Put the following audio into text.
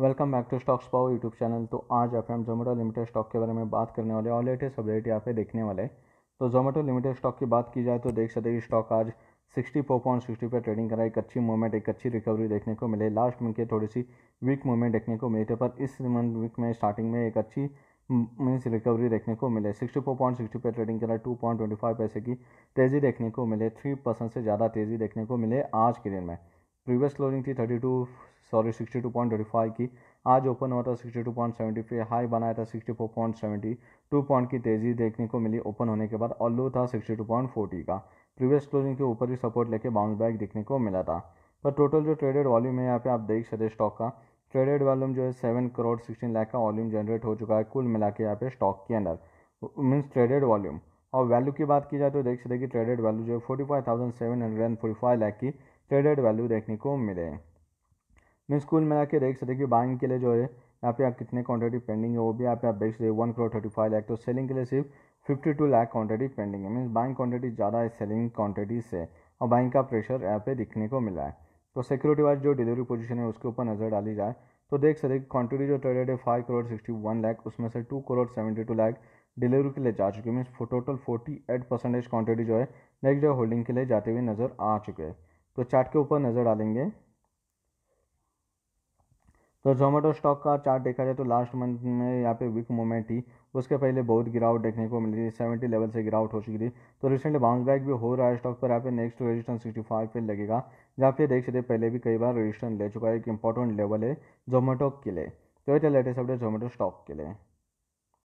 welcome back to stocks पाओ YouTube channel तो आज आप हम जोमेटो लिमिटेड स्टॉक के बारे में बात करने वाले और लेटेस्ट अपडेट यहाँ पे देखने वाले तो जोमेटो लिमिटेड स्टॉक की बात की जाए तो देख सकते हैं कि स्टॉक आज सिक्सटी फोर पॉइंट सिक्सटी पर ट्रेडिंग करा एक अच्छी मूवमेंट एक अच्छी रिकवरी देखने को मिले लास्ट मंथ के थोड़ी सी वीक मूवमेंट देखने को मिली थी पर इस मंथ वीक में स्टार्टिंग में एक अच्छी मीन्स रिकवरी देखने को मिले सिक्सटी फोर पॉइंट सिक्सटी पर ट्रेडिंग करा टू पॉइंट ट्वेंटी फाइव पैसे की तेज़ी देखने को मिले थ्री परसेंट से ज़्यादा तेज़ी देखने को मिले आज के दिन में प्रीवियस क्लोजिंग थी thirty two sorry sixty two point twenty five की आज ओपन हुआ था सिक्सटी टू पॉइंट सेवेंटी फिर हाई बनाया था sixty four point seventy two point की तेज़ी देखने को मिली ओपन होने के बाद और लो था सिक्सटी टू पॉइंट फोर्टी का प्रीवियस क्लोजिंग के ऊपर ही सपोर्ट लेके बाउंस बैक देखने को मिला था पर टोटल जो ट्रेडेड वॉल्यूम है यहाँ पे आप देख सकते स्टॉक का ट्रेडेड वॉल्यूम जो है सेवन करोड़ सिक्सटीन लाख का वॉल्यूम जनरेट हो चुका है कुल मिला के यहाँ पे स्टॉक के अंदर मीन्स ट्रेडेड वॉल्यूम और वैल्यू की बात की जाए तो देख सकते कि ट्रेडेड वैल्यू जो है forty five thousand seven hundred and forty five lakh की ट्रेडेड वैल्यू देखने को मिले मैं स्कूल में आके देख सकते कि बाइंग के लिए जो है यहाँ पे आप कितने क्वांटिटी पेंडिंग है वो भी यहाँ पे आप देख सकते one crore thirty five lakh तो सेलिंग के लिए सिर्फ fifty two lakh quantity pending है मीन्स बाइंग क्वांटिटी ज़्यादा है सेलिंग क्वांटिटी से और बाइंग का प्रेशर यहाँ पे दिखने को मिला है तो सिक्योरिटी वाइज जो डिलीवरी पोजिशन है उसके ऊपर नज़र डाली जाए तो देख सकते क्वांटिटी जो ट्रेडेड है five crore sixty one lakh उसमें से two crore seventy two lakh delivery के लिए जा चुके हैं means total forty eight percentage quantity जो है नेक्स्ट डे होल्डिंग के लिए जाते हुए नज़र आ चुके हैं तो चार्ट के ऊपर नज़र डालेंगे तो जोमेटो स्टॉक का चार्ट देखा जाए तो लास्ट मंथ में यहाँ पे वीक मोमेंट थी उसके पहले बहुत गिरावट देखने को मिली थी सेवेंटी लेवल से गिरावट हो चुकी थी तो रिसेंटली बाउंस बैक भी हो रहा है स्टॉक पर यहाँ पे नेक्स्ट रेजिस्टेंस सिक्सटी फाइव पे लगेगा जहाँ पे देख सकते पहले भी कई बार रजिस्टेंस ले चुका है एक इंपॉर्टेंट लेवल है जोमेटो के लिए तो ये लेटेस्ट अपडेट जोमेटो स्टॉक के लिए